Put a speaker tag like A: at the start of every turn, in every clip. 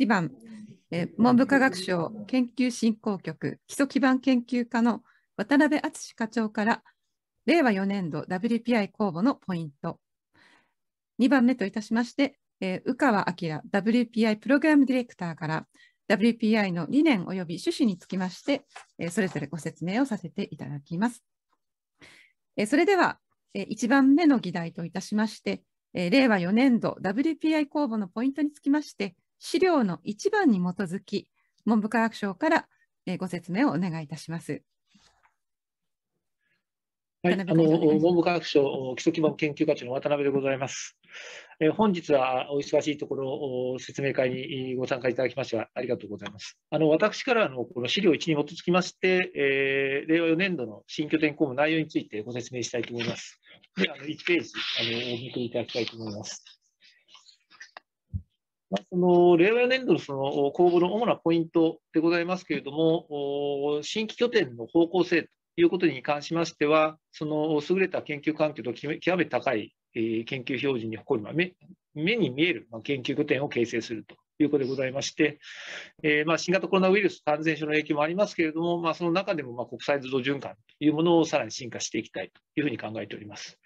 A: 1番、え文部科学省研究振興局基礎基盤研究科の渡辺敦課長から令和4年度 WPI 公募のポイント2番目といたしまして、えー、宇川明 WPI プログラムディレクターから WPI の理念及び趣旨につきまして、えー、それぞれご説明をさせていただきます。えー、それでは、えー、1番目の議題といたしまして、えー、令和4年度 WPI 公募のポイントにつきまして、資料の1番に基づき、文部科学省からご説明をお願いいたします。はい、あの文部科学省基礎基本研究課長の渡辺でございます。え本日はお忙しいところ、お説明会にご参加いただきまして、ありがとうございます。あの私からのこの資料1に基づきまして、えー、令和4年度の新拠点公務内容についてご説明したいと思います。であの1ページあの、見ていただきたいと思います。まあ、その令和4年度のその公募の主なポイントでございますけれども、新規拠点の方向性ということに関しましては、その優れた研究環境と極めて高い研究標準に誇る目に見える研究拠点を形成するということでございまして、えー、まあ新型コロナウイルス感染症の影響もありますけれども、まあ、その中でもまあ国際図像循環というものをさらに進化していきたいというふうに考えております。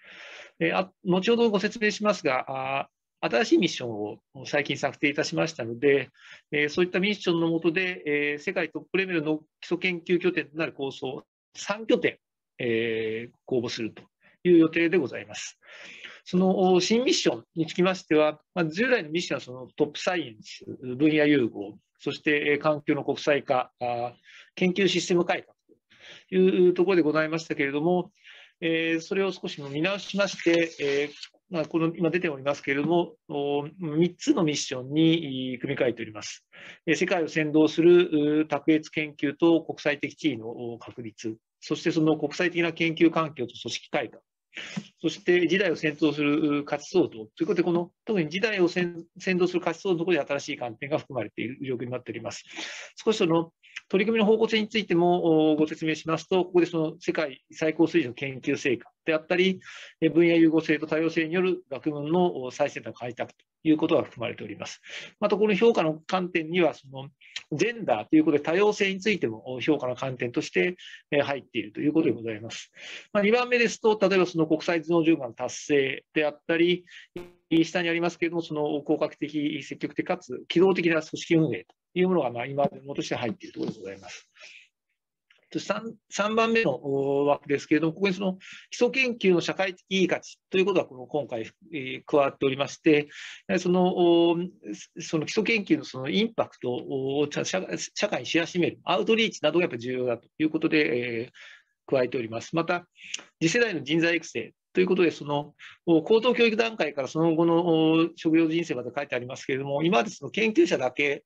A: えー、あ後ほどご説明しますが、あ新しいミッションを最近策定いたしましたので、えそういったミッションの下で、え世界トップレベルの基礎研究拠点となる構想3拠点、え公募するという予定でございます。その新ミッションにつきましては、ま従来のミッションはそのトップサイエンス、分野融合、そして環境の国際化、研究システム改革というところでございましたけれども、えそれを少し見直しまして、えまあ、この今出ておりますけれども、3つのミッションに組み替えております。世界を先導する卓越研究と国際的地位の確立、そしてその国際的な研究環境と組織改革、そして時代を先導する活動と、ということで、この特に時代を先導する活動のところで新しい観点が含まれている状況になっております。少しその取り組みの方向性についてもご説明しますと、ここでその世界最高水準の研究成果であったり、分野融合性と多様性による学問の最先端開拓ということが含まれております。また、この評価の観点には、そのジェンダーということで多様性についても評価の観点として入っているということでございます。まあ、2番目ですと、例えばその国際頭脳循環達成であったり、下にありますけれども、その効果的、積極的かつ機動的な組織運営というものが、まあ、今のとして入っているところでございます。3, 3番目の枠ですけれども、ここにその基礎研究の社会的価値ということがこの今回、えー、加わっておりまして、そのその基礎研究のそのインパクトを社会に知らしめる、アウトリーチなどがやっぱり重要だということで、えー、加えております。また、次世代の人材育成ということで、その高等教育段階からその後の職業人生まで書いてありますけれども、今までその研究者だけ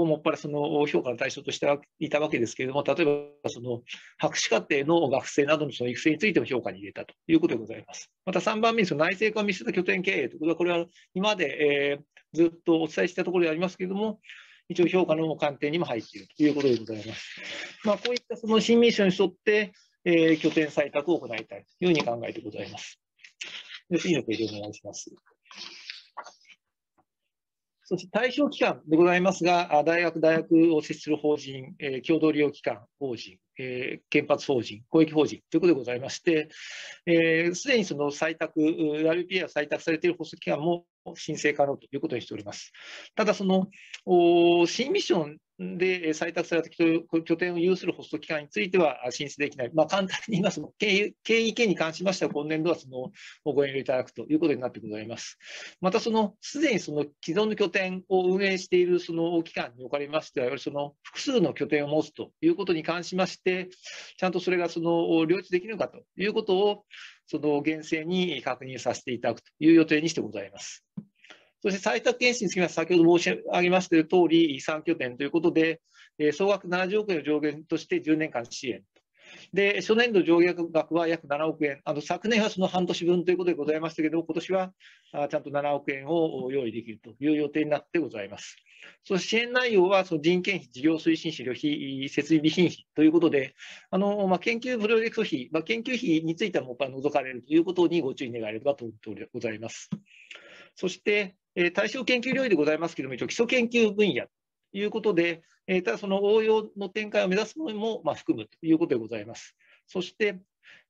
A: をもっぱらその評価の対象としていたわけですけれども、例えばその博士課程の学生などのその育成についても評価に入れたということでございます。また3番目にその内製化を見据えた拠点経営ということは、これは今まで、えー、ずっとお伝えしたところでありますけれども、一応評価の鑑定にも入っているということでございます。まあ、こういったその新ミッションに沿って、えー、拠点採択を行いたいというふうに考えてございます。で次のページお願いします。そして対象機関でございますが、大学、大学を接する法人、えー、共同利用機関、法人、えー、原発法人、公益法人ということでございまして、す、えー、で、にその採択、w p a が採択されている法則機関も申請可能ということにしております。ただ、その新ミッションで、採択された拠点を有するホスト機関については進出できない。まあ、簡単に言いますと、経緯 k に関しましては、今年度はそのご遠慮いただくということになってございます。また、その、すでにその既存の拠点を運営しているその機関におかれましては、はりその複数の拠点を持つということに関しまして、ちゃんとそれがその、領地できるのかということを、その厳正に確認させていただくという予定にしてございます。そして採択検診につきまして先ほど申し上げましたとおり、3拠点ということで、総額70億円を上限として10年間支援。で、初年度上限額は約7億円、あの昨年はその半年分ということでございましたけど、今年はちゃんと7億円を用意できるという予定になってございます。そ支援内容は、その人件費、事業推進資料費、設備備品費ということで、あのまあ、研究プロジェクト費、まあ、研究費についてはもう除かれるということにご注意願えればと思ってございます。そして、え対象研究領域でございますけども、一応基礎研究分野ということで、えただその応用の展開を目指すものも、ま含むということでございます。そして、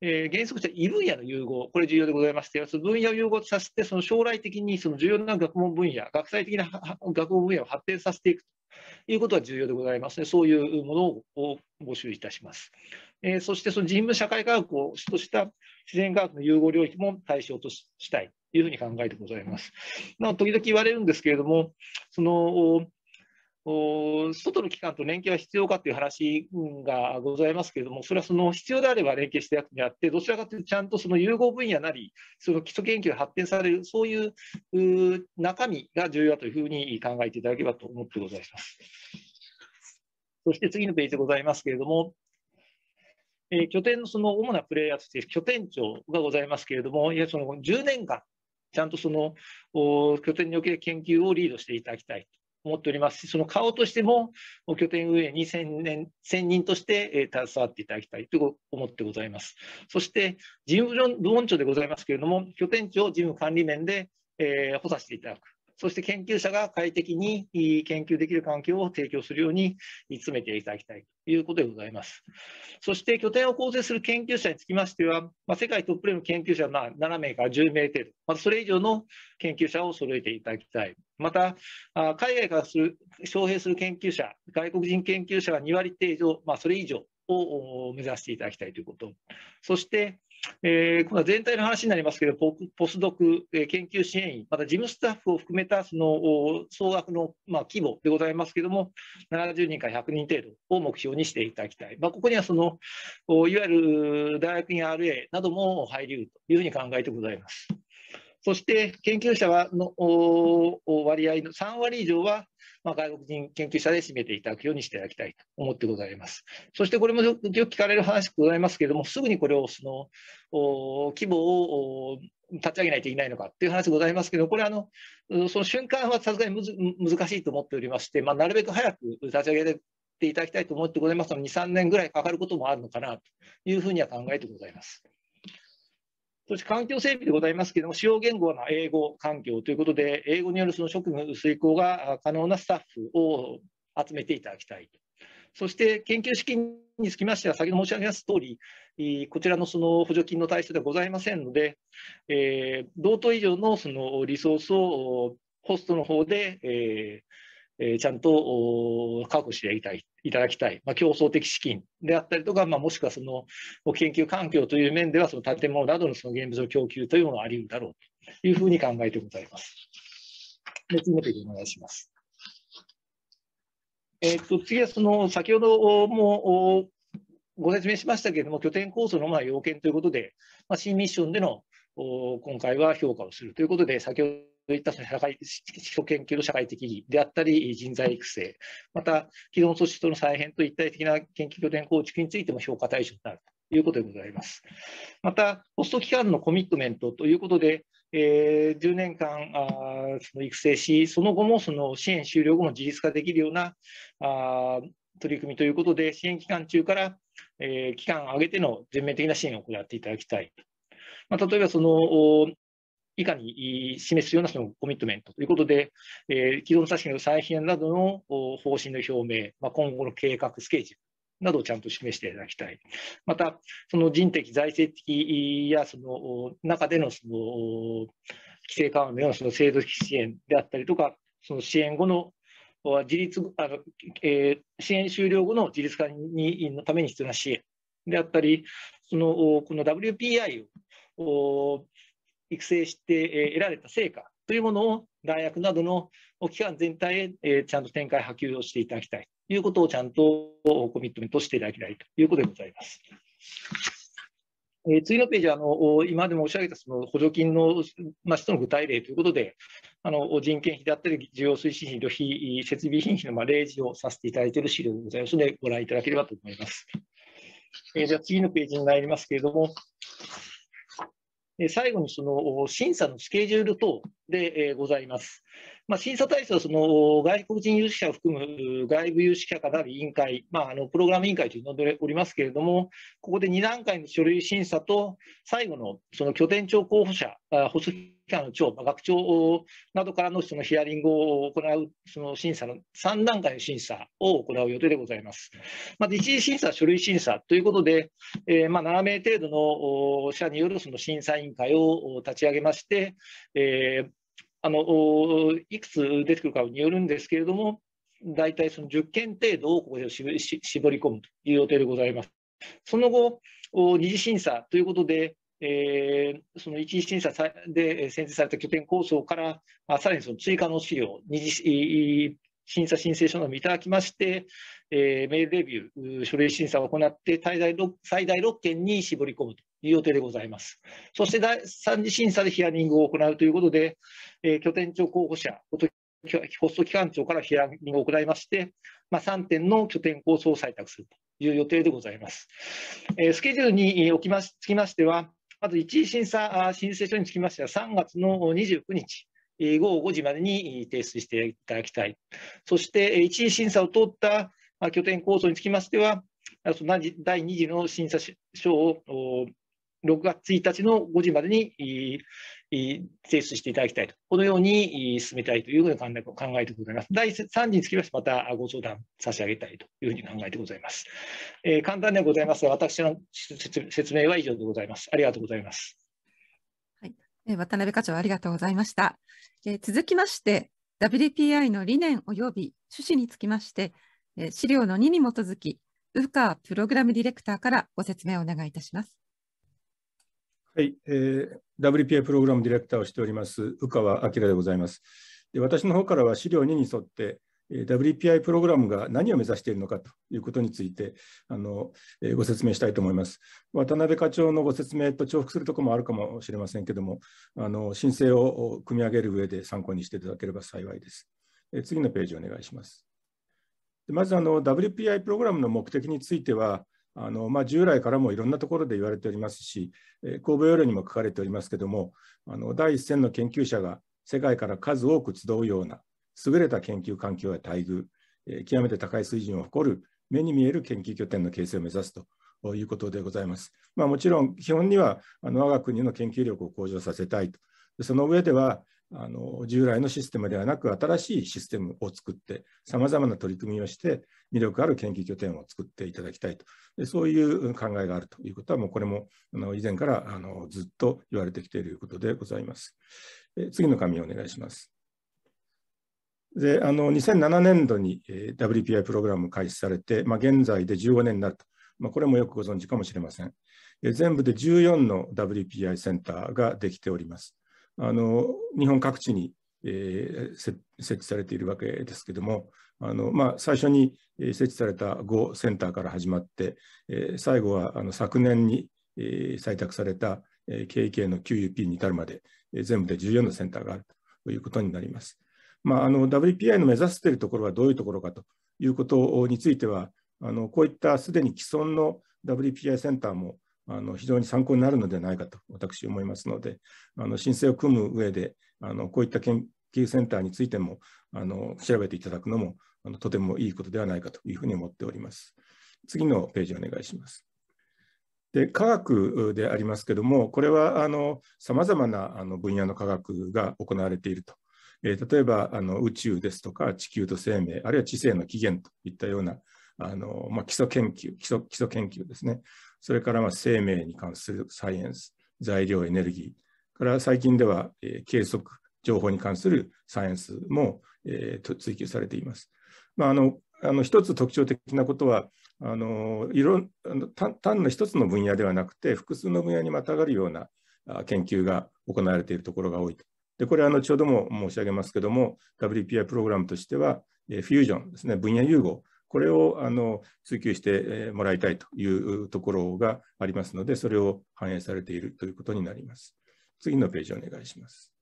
A: えー、原則として異分野の融合、これ重要でございまして、その分野を融合させて、その将来的にその重要な学問分野、学際的な学問分野を発展させていくということが重要でございますね。そういうものを募集いたします。えー、そして、その人文社会科学を主とした自然科学の融合領域も対象としたいいうふうに考えてございます。まあ、時々言われるんですけれども、その外の機関と連携は必要かという話がございますけれども、それはその必要であれば連携してやにあって、どちらかというと、ちゃんとその融合分野なり、その基礎研究が発展される、そういう中身が重要だというふうに考えていただければと思ってございます。そして次のページでございますけれども、えー、拠点のその主なプレイヤーとして拠点長がございますけれども、いやその10年間ちゃんとその拠点における研究をリードしていただきたいと思っておりますし、その顔としても拠点運営に専年専任として携わっていただきたいと思ってございます。そして、事務部門長でございますけれども、拠点長事務管理面で、えー、補佐していただく。そして研究者が快適に研究できる環境を提供するように詰めていただきたいということでございます。そして拠点を構成する研究者につきましては、まあ、世界トップレベルの研究者はま7名から10名程度、またそれ以上の研究者を揃えていただきたい。また、海外からする招聘する研究者、外国人研究者が2割程度、まあ、それ以上を目指していただきたいということ。そして、えー、今度は全体の話になりますけど、ポスドク、えー、研究支援員、また事務スタッフを含めたその総額の、まあ、規模でございますけれども、70人から100人程度を目標にしていただきたい。まあ、ここにはその、おいわゆる大学院 RA なども入りうるというふうに考えてございます。そして研究者はのおお割合の3割以上はまあ、外国人研究者で占めていただくようにしていただきたいと思ってございます。そしてこれもよく聞かれる話ございますけれども、すぐにこれをその規模を立ち上げないといけないのかっていう話ございますけど、これあの、その瞬間はさすがにむず難しいと思っておりまして、まあ、なるべく早く立ち上げていただきたいと思ってございますので、2、3年ぐらいかかることもあるのかなというふうには考えてございます。そして環境整備でございますけれども、使用言語は英語環境ということで、英語によるその職務遂行が可能なスタッフを集めていただきたいと。そして研究資金につきましては、先ほど申し上げますとおり、こちらのその補助金の対象ではございませんので、えー、同等以上のそのリソースをホストの方で、えーえー、ちゃんと確保していただきたいいただきたい、まあ、競争的資金であったりとか、まあ、もしくはその研究環境という面では、その建物などのその現物の供給というものがあり得るだろうというふうに考えてございます。で次のページお願いします。えっ、と次はその先ほどもご説明しましたけれども、拠点構想のまあ要件ということで、まあ、新ミッションでの今回は評価をするということで、先ほどういった社会、基礎研究の社会的意義であったり、人材育成、また既存組織との再編と一体的な研究拠点構築についても評価対象になるということでございます。また、ホスト機関のコミットメントということで、えー、10年間あその育成し、その後もその支援終了後も自立化できるようなあ取り組みということで、支援期間中から、えー、期間を挙げての全面的な支援を行っていただきたい。まあ、例えばその以下に示すようなそのコミットメントということで、えー、既存組織の再編などの方針の表明、まあ、今後の計画、スケジュールなどをちゃんと示していただきたい。また、その人的、財政的やその中でのその規制緩和のようなその制度的支援であったりとか、その支援後の自立あの、えー、支援終了後の自立化にのために必要な支援であったり、そのこの WPI を育成して得られた成果というものを大学などの機関全体へちゃんと展開、波及をしていただきたいということをちゃんとコミットメントしていただきたいということでございます。え次のページはあの今でも申し上げたその補助金の、まあ、使の具体例ということで、あの人件費であったり、需要推進費、旅費、設備品費のまあ例示をさせていただいている資料でございますので、ご覧いただければと思います。えー、じゃあ次のページになりますけれども、最後にその審査のスケジュール等でございます。まあ、審査対象はその外国人有識者を含む外部有識者から委員会、まあ、あのプログラム委員会と呼んでおりますけれども、ここで2段階の書類審査と、最後のその拠点庁候補者、補足科の学長などからのそのヒアリングを行う、その審査の3段階の審査を行う予定でございます。まあ、一次審査、書類審査ということで、えー、まあ7名程度の社によるその審査委員会を立ち上げまして、えーあのいくつ出てくるかによるんですけれども、大体その10件程度をここで絞り込むという予定でございます。その後、二次審査ということで、えー、その一次審査で選定された拠点構想から、まあ、さらにその追加の資料、二次審査申請書などもいただきまして、えー、メールレビュー、書類審査を行って、最大 6, 最大6件に絞り込むという予定でございます。そして第3次審査でヒアリングを行うということで、えー、拠点庁候補者、ホスト機関庁からヒアリングを行いまして、まあ、3点の拠点構想を採択するという予定でございます。えー、スケジュールにおきまつきましては、まず1次審査申請書につきましては、3月の29日、午後5時までに提出していただきたい。そして、1次審査を通った拠点構想につきましては、第2次の審査書を6月1日の5時までに提出していただきたいと、このように進めたいというふうに考え考えてございます。第3次につきましてまたご相談差し上げたいというふうに考えてございます。えー、簡単ではございますが、私の説明は以上でございます。ありがとうございます。はい、渡辺課長、ありがとうございました。えー、続きまして、WPI の理念及び趣旨につきまして、えー、資料の2に基づき、ウフカプログラムディレクターからご説明をお願いいたします。
B: はい、えー、WPA プログラムディレクターをしております、宇川明でございます。で私の方からは資料2に沿って、WPI プログラムが何を目指しているのかということについてあの、えー、ご説明したいと思います。渡辺課長のご説明と重複するところもあるかもしれませんけどもあの、申請を組み上げる上で参考にしていただければ幸いです。えー、次のページお願いします。まずあの WPI プログラムの目的については、あのまあ、従来からもいろんなところで言われておりますし、え募要領にも書かれておりますけども、あの第一線の研究者が世界から数多く集うような優れた研究環境や待遇、えー、極めて高い水準を誇る目に見える研究拠点の形成を目指すということでございます。まあ、もちろん基本にはあの我が国の研究力を向上させたいと、その上ではあの従来のシステムではなく新しいシステムを作ってさまざまな取り組みをして魅力ある研究拠点を作っていただきたいとでそういう考えがあるということはもうこれもあの以前からあのずっと言われてきていることでございます。え次の紙をお願いします。であの2007年度にえ WPI プログラム開始されて、まあ、現在で15年になると、まあ、これもよくご存知かもしれません。全部で14の WPI センターができております。あの日本各地に、えー、設置されているわけですけども、あのまあ、最初に設置された5センターから始まって、えー、最後はあの昨年に、えー、採択された、えー、KK の QUP に至るまで、えー、全部で14のセンターがあるということになります。まあ、あの WPI の目指しているところはどういうところかということについては、あのこういったすでに既存の WPI センターもあの非常に参考になるのではないかと私思いますので、あの申請を組む上で、あのこういった研究センターについてもあの調べていただくのもあのとてもいいことではないかというふうに思っております。次のページお願いします。で科学でありますけども、これはさまざまなあの分野の科学が行われていると。えー、例えばあの宇宙ですとか地球と生命、あるいは知性の起源といったようなあの、まあ、基礎研究基礎、基礎研究ですね。それからまあ生命に関するサイエンス、材料、エネルギー、から最近では、えー、計測、情報に関するサイエンスも、えー、追求されています。まあ、あのあの一つ特徴的なことは、あのいろあの単の一つの分野ではなくて、複数の分野にまたがるような研究が行われているところが多いと。でこれは後ほども申し上げますけども、WPI プログラムとしては、フュージョンですね、分野融合これをあの追求してもらいたいというところがありますので、それを反映されているということになります。次のページお願いします。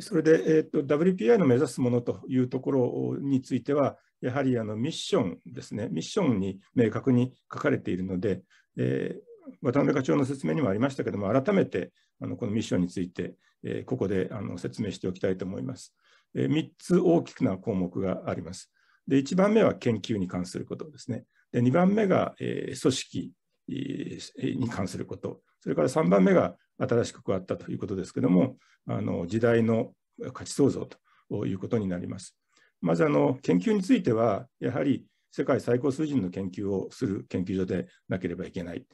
B: それで、えーと、WPI の目指すものというところについては、やはりあのミッションですね、ミッションに明確に書かれているので、えー、渡辺課長の説明にもありましたけれども、改めてあのこのミッションについて、えー、ここであの説明しておきたいと思います。えー、3つ大きな項目があります。で、1番目は研究に関することですね。で、2番目が、えー、組織に関すること。それから3番目が新しく加わったということですけども、あの時代の価値創造ということになります。まずあの研究については、やはり世界最高水準の研究をする研究所でなければいけない。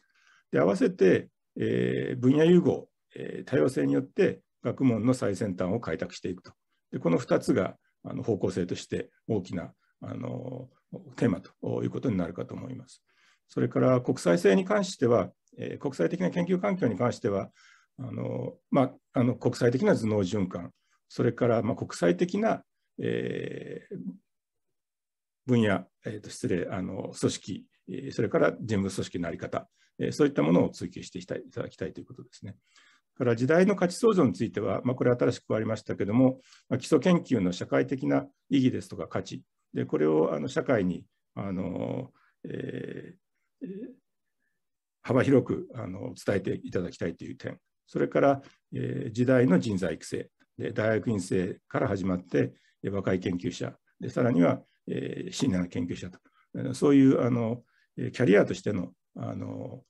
B: で、合わせて、えー、分野融合、えー、多様性によって学問の最先端を開拓していくと。でこの2つがあの方向性として大きなあのテーマということになるかと思います。それから国際性に関しては、えー、国際的な研究環境に関しては、あのまあ、あの国際的な頭脳循環、それからまあ国際的な、えー、分野、えー、と失礼あの、組織、それから人物組織の在り方、そういったものを追求していただきたいということですね。から時代の価値創造については、まあ、これ新しくありましたけども、まあ、基礎研究の社会的な意義ですとか価値、でこれをあの社会にあの、えー、幅広くあの伝えていただきたいという点、それから、えー、時代の人材育成で、大学院生から始まって、若い研究者、でさらには、えー、シニアの研究者と、そういうあのキャリアとしてのあの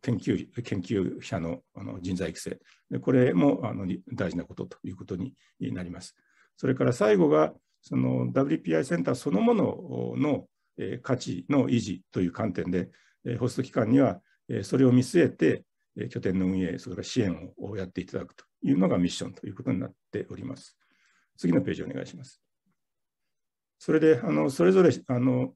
B: 研究研究者のあの人材育成、これもあの大事なことということになります。それから最後が、その WPI センターそのものの、価値の維持という観点で、えー、ホスト機関には、えー、それを見据えて、えー、拠点の運営、それから支援をやっていただくというのがミッションということになっております。次のページお願いします。それで、あのそれぞれあの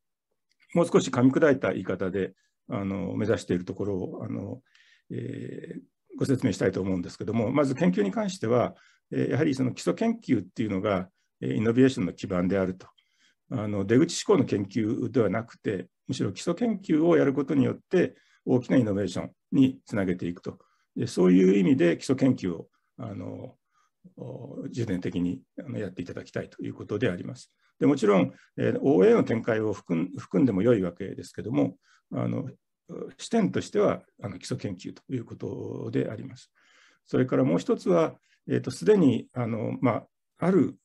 B: もう少し噛み砕いた言い方であの目指しているところをあの、えー、ご説明したいと思うんですけども、まず研究に関しては、えー、やはりその基礎研究っていうのが、イノベーションの基盤であると。あの出口思考の研究ではなくて、むしろ基礎研究をやることによって、大きなイノベーションにつなげていくと。でそういう意味で基礎研究をあの重点的にやっていただきたいということであります。でもちろん、えー、OA の展開を含んでも良いわけですけども、あの視点としてはあの基礎研究ということであります。それからもう一つは、す、えーと、で、にあの、まあ、ある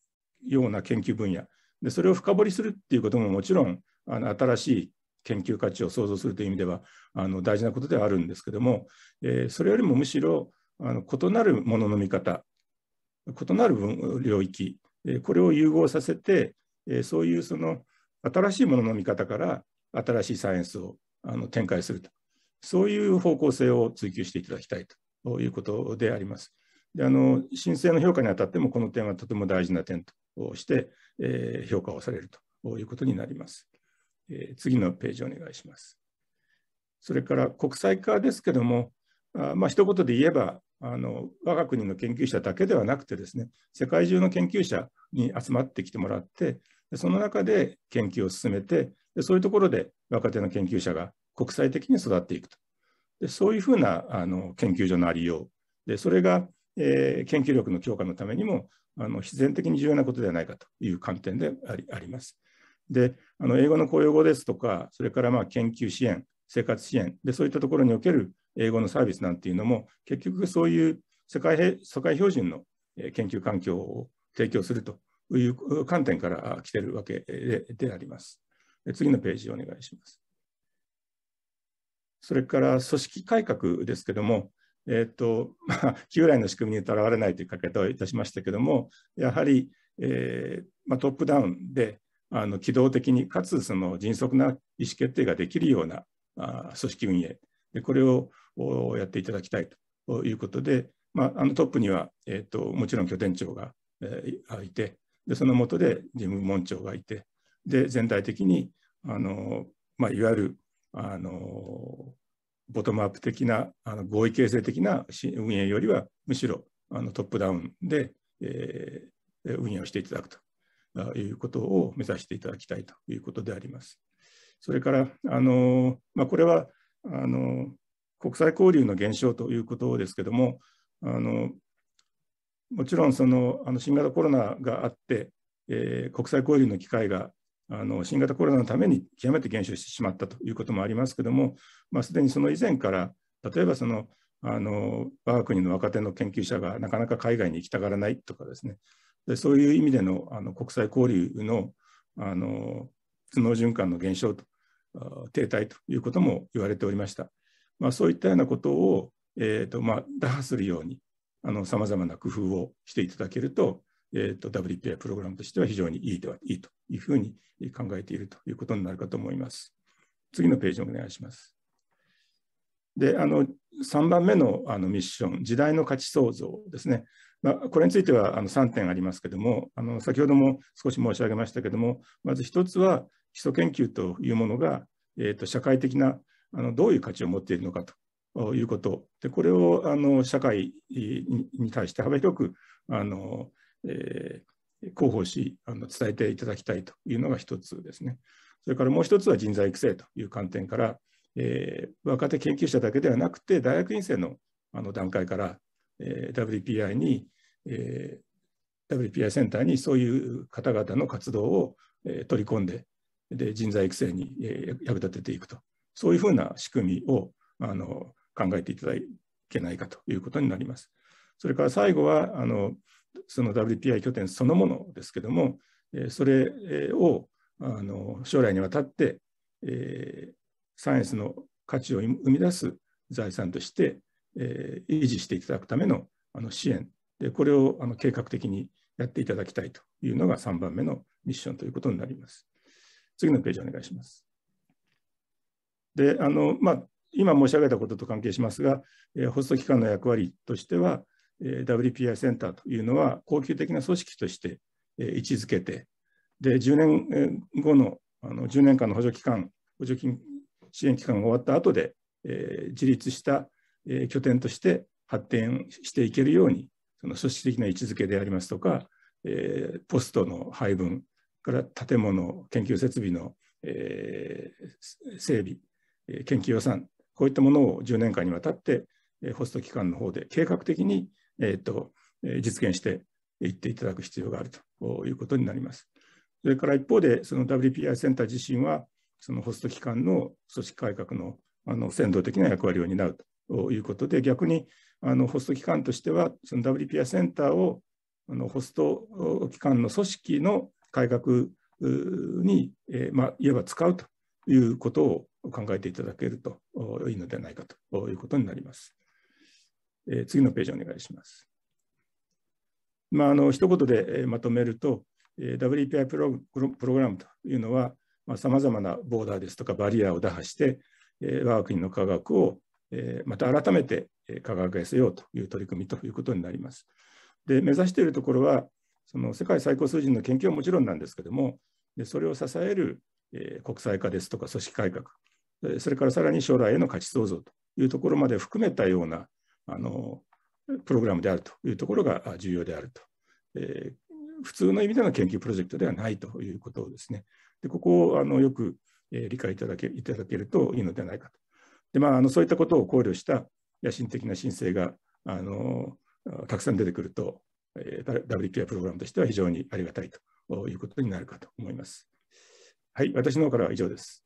B: ような研究分野でそれを深掘りするっていうことももちろんあの新しい研究価値を創造するという意味ではあの大事なことではあるんですけども、えー、それよりもむしろあの異なるものの見方異なる領域、えー、これを融合させて、えー、そういうその新しいものの見方から新しいサイエンスをあの展開するとそういう方向性を追求していただきたいということであります。であの申請の評価にあたっても、この点はとても大事な点として、えー、評価をされるということになります。えー、次のページお願いします。それから国際化ですけども、あまあ一言で言えばあの、我が国の研究者だけではなくてですね、世界中の研究者に集まってきてもらって、その中で研究を進めて、でそういうところで若手の研究者が国際的に育っていくと。でそういうふうなあの研究所のありようで、それがえー、研究力の強化のためにもあの必然的に重要なことではないかという観点でありあります。であの英語の公用語ですとかそれからまあ研究支援生活支援でそういったところにおける英語のサービスなんていうのも結局そういう世界世界標準の研究環境を提供するという観点から来ているわけであります。次のページをお願いします。それから組織改革ですけども、えっ、と、まあ、旧来の仕組みにとらわれないという書き方をいたしましたけども、やはり、えーまあ、トップダウンで、あの機動的に、かつその迅速な意思決定ができるようなあ組織運営で、これをやっていただきたいということで、まあ、あのトップには、えーと、ともちろん拠点長が、えー、いてで、その下で事務門長がいて、で全体的にあの、まあ、いわゆるあのボトムアップ的なあの合意形成的な運営よりはむしろあのトップダウンで、えー、運営をしていただくということを目指していただきたいということであります。それからあの、まあ、これはあの国際交流の減少ということですけどもあのもちろんそのあの新型コロナがあって、えー、国際交流の機会があの新型コロナのために極めて減少してしまったということもありますけども、まあ、すでにその以前から例えばそのあの我が国の若手の研究者がなかなか海外に行きたがらないとかですねでそういう意味でのあの国際交流のあの頭脳循環の減少と停滞ということも言われておりました。まあ、そういったようなことを、えーとまあ、打破するようにさまざまな工夫をしていただけるとえーと、と WPI プログラムとしては非常にいいではいいというふうに考えているということになるかと思います。次のページお願いします。で、あの3番目のあのミッション、時代の価値創造ですね。まあ、これについてはあの3点ありますけれども、あの先ほども少し申し上げましたけれども、まず1つは基礎研究というものが、えーと、と社会的なあのどういう価値を持っているのかということでこれをあの社会に対して幅広くあのえー、広報しあの伝えていただきたいというのが一つですね。それからもう一つは人材育成という観点から、えー、若手研究者だけではなくて大学院生のあの段階から、えー、WPI に、えー、WPI センターにそういう方々の活動を、えー、取り込んでで人材育成に、えー、役立てていくとそういうふうな仕組みをあの考えていただけないかということになります。それから最後はあのその w p i 拠点そのものですけども、それをあの将来にわたって、えー、サイエンスの価値を生み出す財産として、えー、維持していただくためのあの支援で、これをあの計画的にやっていただきたいというのが3番目のミッションということになります。次のページお願いします。であのまあ、今申し上げたことと関係しますが、えー、ホスト機関の役割としては、WPI センターというのは、恒久的な組織として位置づけて、で10年後のあの10年間の補助期間、補助金支援期間が終わった後で、えー、自立した、えー、拠点として発展していけるように、その組織的な位置づけでありますとか、えー、ポストの配分、から建物、研究設備の、えー、整備、え研究予算、こういったものを10年間にわたって、えー、ホスト機関の方で計画的にえーと、実現していっていただく必要があるということになります。それから一方で、その WPI センター自身は、そのホスト機関の組織改革のあの先導的な役割を担うということで、逆にあのホスト機関としては、その WPI センターをあのホスト機関の組織の改革に、えー、まあ、いわば使うということを考えていただけるといいのではないかということになります。え次のページお願いします。まあ、あの一言でまとめると、WPI プログラムというのは、さまざ、あ、まなボーダーですとかバリアを打破して、我が国の科学をまた改めて科学化せようという取り組みということになります。で目指しているところは、その世界最高水準の研究はもちろんなんですけども、でそれを支える国際化ですとか組織改革、それからさらに将来への価値創造というところまで含めたようなあのプログラムであるというところが重要であると、えー、普通の意味での研究プロジェクトではないということをですね、でここをあのよく、えー、理解いただけいただけるといいのではないかと。でまあ、あのそういったことを考慮した野心的な申請があのたくさん出てくると、えー、WPI プログラムとしては非常にありがたいということになるかと思います。はい、私の方からは以上です。